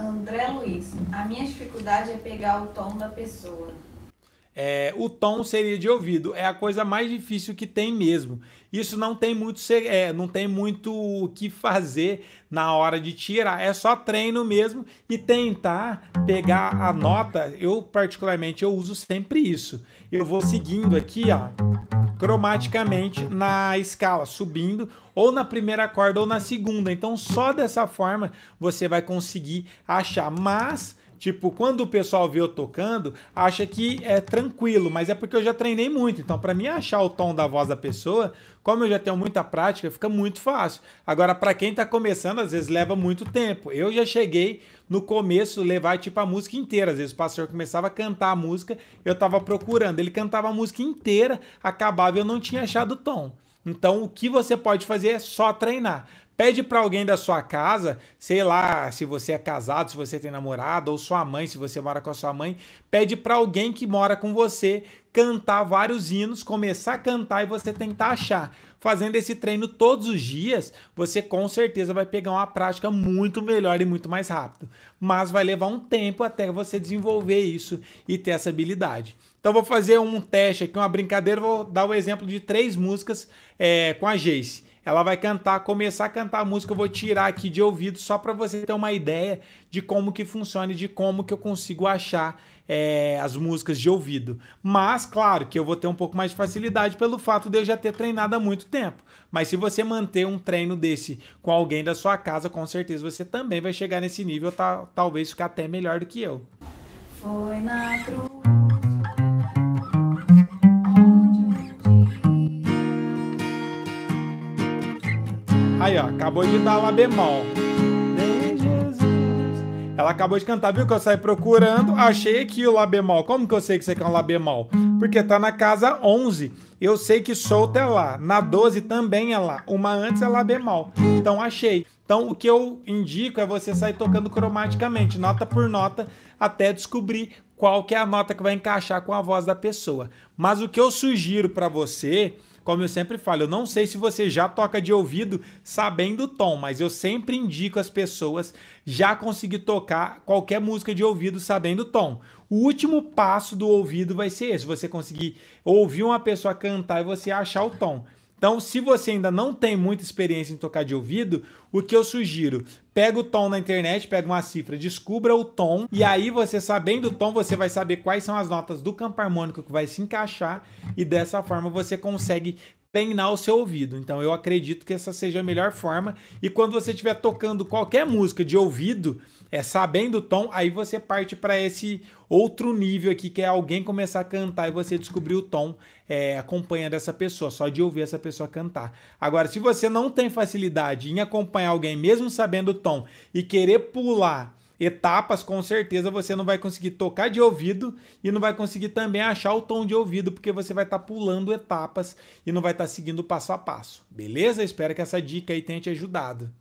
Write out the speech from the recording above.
André Luiz, a minha dificuldade é pegar o tom da pessoa. É, o tom seria de ouvido, é a coisa mais difícil que tem mesmo. Isso não tem muito é, não tem muito o que fazer na hora de tirar, é só treino mesmo e tentar pegar a nota. Eu particularmente eu uso sempre isso. Eu vou seguindo aqui, ó cromaticamente na escala, subindo ou na primeira corda ou na segunda. Então, só dessa forma você vai conseguir achar. Mas Tipo, quando o pessoal vê eu tocando, acha que é tranquilo, mas é porque eu já treinei muito. Então, para mim achar o tom da voz da pessoa, como eu já tenho muita prática, fica muito fácil. Agora, para quem está começando, às vezes leva muito tempo. Eu já cheguei no começo levar tipo a música inteira. Às vezes o pastor começava a cantar a música, eu estava procurando. Ele cantava a música inteira, acabava eu não tinha achado o tom. Então, o que você pode fazer é só treinar. Pede para alguém da sua casa, sei lá, se você é casado, se você tem namorado, ou sua mãe, se você mora com a sua mãe, pede para alguém que mora com você cantar vários hinos, começar a cantar e você tentar achar. Fazendo esse treino todos os dias, você com certeza vai pegar uma prática muito melhor e muito mais rápido. Mas vai levar um tempo até você desenvolver isso e ter essa habilidade. Então vou fazer um teste aqui, uma brincadeira, vou dar o exemplo de três músicas é, com a Jace. Ela vai cantar, começar a cantar a música, eu vou tirar aqui de ouvido só para você ter uma ideia de como que funciona e de como que eu consigo achar é, as músicas de ouvido. Mas, claro, que eu vou ter um pouco mais de facilidade pelo fato de eu já ter treinado há muito tempo. Mas se você manter um treino desse com alguém da sua casa, com certeza você também vai chegar nesse nível, tá, talvez ficar até melhor do que eu. Foi na cruz. Aí, ó, acabou de dar lá bemol. Ela acabou de cantar, viu que eu saí procurando, achei aqui o Lá bemol. Como que eu sei que você quer é um Lá bemol? Porque tá na casa 11. Eu sei que solta é Lá. Na 12 também é Lá. Uma antes é Lá bemol. Então achei. Então o que eu indico é você sair tocando cromaticamente, nota por nota, até descobrir qual que é a nota que vai encaixar com a voz da pessoa. Mas o que eu sugiro para você como eu sempre falo, eu não sei se você já toca de ouvido sabendo o tom, mas eu sempre indico as pessoas já conseguir tocar qualquer música de ouvido sabendo o tom. O último passo do ouvido vai ser esse: você conseguir ouvir uma pessoa cantar e você achar o tom. Então, se você ainda não tem muita experiência em tocar de ouvido, o que eu sugiro? Pega o tom na internet, pega uma cifra, descubra o tom, e aí você sabendo o tom, você vai saber quais são as notas do campo harmônico que vai se encaixar, e dessa forma você consegue treinar o seu ouvido. Então eu acredito que essa seja a melhor forma. E quando você estiver tocando qualquer música de ouvido, é sabendo o tom, aí você parte para esse outro nível aqui, que é alguém começar a cantar e você descobrir o tom é, acompanhando essa pessoa, só de ouvir essa pessoa cantar. Agora, se você não tem facilidade em acompanhar alguém, mesmo sabendo o tom, e querer pular etapas, com certeza você não vai conseguir tocar de ouvido e não vai conseguir também achar o tom de ouvido, porque você vai estar tá pulando etapas e não vai estar tá seguindo passo a passo. Beleza? Espero que essa dica aí tenha te ajudado.